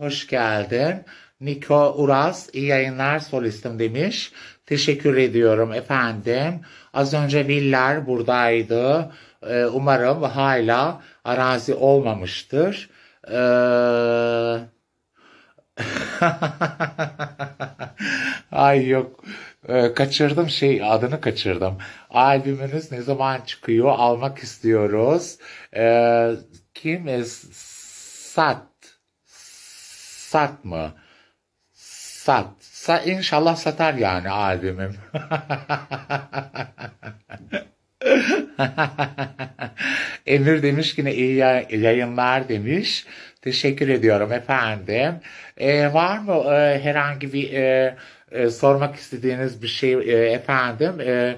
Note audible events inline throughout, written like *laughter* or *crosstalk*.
Hoş geldin. Niko Uras iyi yayınlar solistim demiş. Teşekkür ediyorum efendim. Az önce Villar buradaydı. Ee, umarım hala arazi olmamıştır. Ee... *laughs* Ay yok. Ee, kaçırdım şey adını kaçırdım. Albümünüz ne zaman çıkıyor? Almak istiyoruz. Ee, kim? Ee, Sat Sat mı? Sat. Sa İnşallah satar yani albümüm. *laughs* Emir demiş ki ne iyi yayınlar demiş. Teşekkür ediyorum efendim. Ee, var mı e, herhangi bir e, e, sormak istediğiniz bir şey e, efendim? E,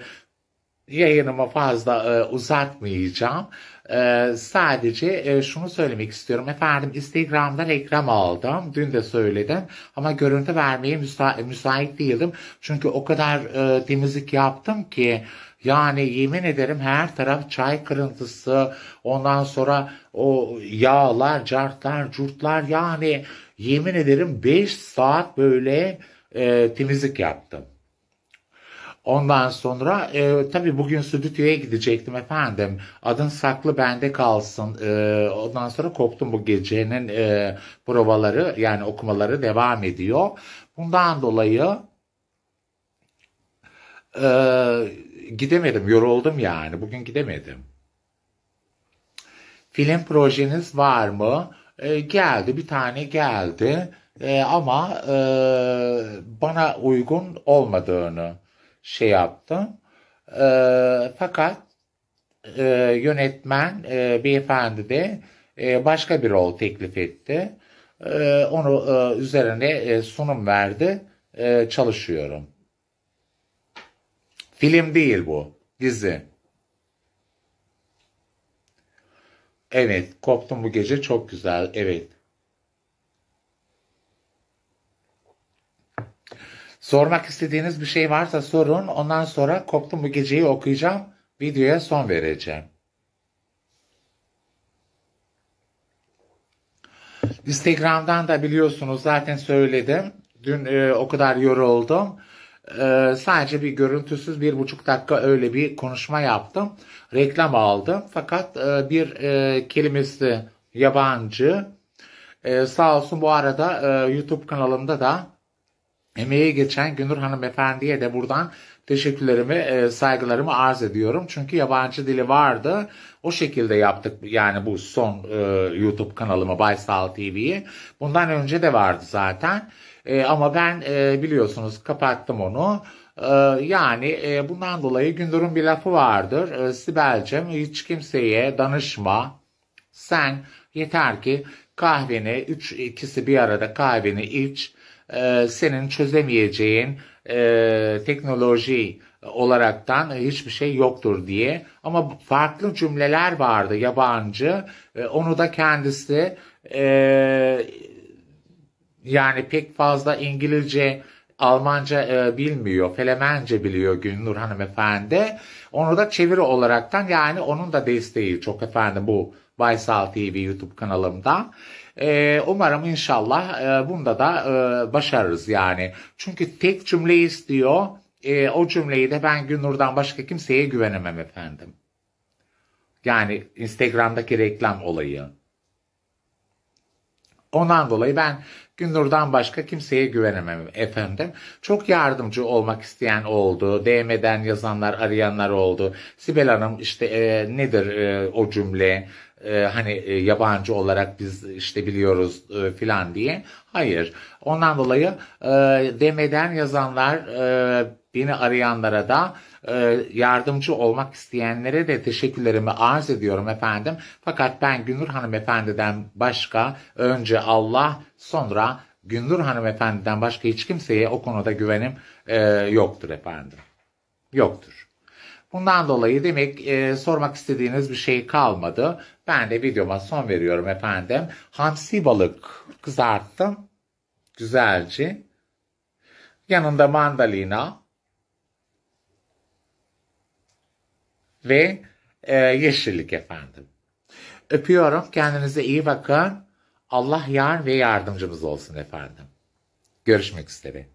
yayınımı fazla e, uzatmayacağım. E, sadece e, şunu söylemek istiyorum. Efendim Instagram'da reklam aldım. Dün de söyledim. Ama görüntü vermeye müsa müsait değildim. Çünkü o kadar e, temizlik yaptım ki yani yemin ederim her taraf çay kırıntısı. Ondan sonra o yağlar, cartlar, curtlar yani yemin ederim 5 saat böyle e, temizlik yaptım. Ondan sonra e, tabii bugün stüdyoya gidecektim efendim. Adın saklı bende kalsın. E, ondan sonra koptum bu gecenin e, provaları yani okumaları devam ediyor. Bundan dolayı e, gidemedim. Yoruldum yani. Bugün gidemedim. Film projeniz var mı? E, geldi bir tane geldi. E, ama e, bana uygun olmadığını şey yaptım. E, ee, fakat e, yönetmen e, beyefendi de e, başka bir rol teklif etti. E, onu e, üzerine e, sunum verdi. E, çalışıyorum. Film değil bu. Dizi. Evet, koptum bu gece çok güzel. Evet. Sormak istediğiniz bir şey varsa sorun. Ondan sonra Koptum Bu Geceyi okuyacağım. Videoya son vereceğim. Instagram'dan da biliyorsunuz zaten söyledim. Dün e, o kadar yoruldum. E, sadece bir görüntüsüz bir buçuk dakika öyle bir konuşma yaptım. Reklam aldım. Fakat e, bir e, kelimesi yabancı. E, sağ olsun bu arada e, YouTube kanalımda da emeği geçen Günür Hanımefendi'ye de buradan teşekkürlerimi, e, saygılarımı arz ediyorum. Çünkü yabancı dili vardı. O şekilde yaptık yani bu son e, YouTube kanalımı Baysal TV'yi. Bundan önce de vardı zaten. E, ama ben biliyorsunuz kapattım onu. yani bundan dolayı Gündür'ün bir lafı vardır. E, Sibel'cim hiç kimseye danışma. Sen yeter ki kahveni, üç ikisi bir arada kahveni iç e, senin çözemeyeceğin e, teknoloji olaraktan hiçbir şey yoktur diye. Ama farklı cümleler vardı yabancı. E, onu da kendisi e, yani pek fazla İngilizce Almanca e, bilmiyor, Flemence biliyor Gülnur hanımefendi. Onu da çeviri olaraktan yani onun da desteği çok efendim bu Baysal TV YouTube kanalımda. E, umarım inşallah e, bunda da e, başarırız yani. Çünkü tek cümle istiyor. E, o cümleyi de ben Gülnur'dan başka kimseye güvenemem efendim. Yani Instagram'daki reklam olayı. Ondan dolayı ben Gündür'den başka kimseye güvenemem efendim. Çok yardımcı olmak isteyen oldu. DM'den yazanlar, arayanlar oldu. Sibel Hanım işte e, nedir e, o cümle? E, hani e, yabancı olarak biz işte biliyoruz e, filan diye. Hayır. Ondan dolayı e, DM'den yazanlar e, Beni arayanlara da e, yardımcı olmak isteyenlere de teşekkürlerimi arz ediyorum efendim. Fakat ben Gülnur Hanımefendi'den başka önce Allah sonra Gündür hanımefendiden başka hiç kimseye o konuda güvenim e, yoktur efendim. Yoktur. Bundan dolayı demek e, sormak istediğiniz bir şey kalmadı. Ben de videoma son veriyorum efendim. Hamsi balık kızarttım. Güzelce. Yanında mandalina, ve e, yeşillik efendim. Öpüyorum. Kendinize iyi bakın. Allah yar ve yardımcımız olsun efendim. Görüşmek üzere.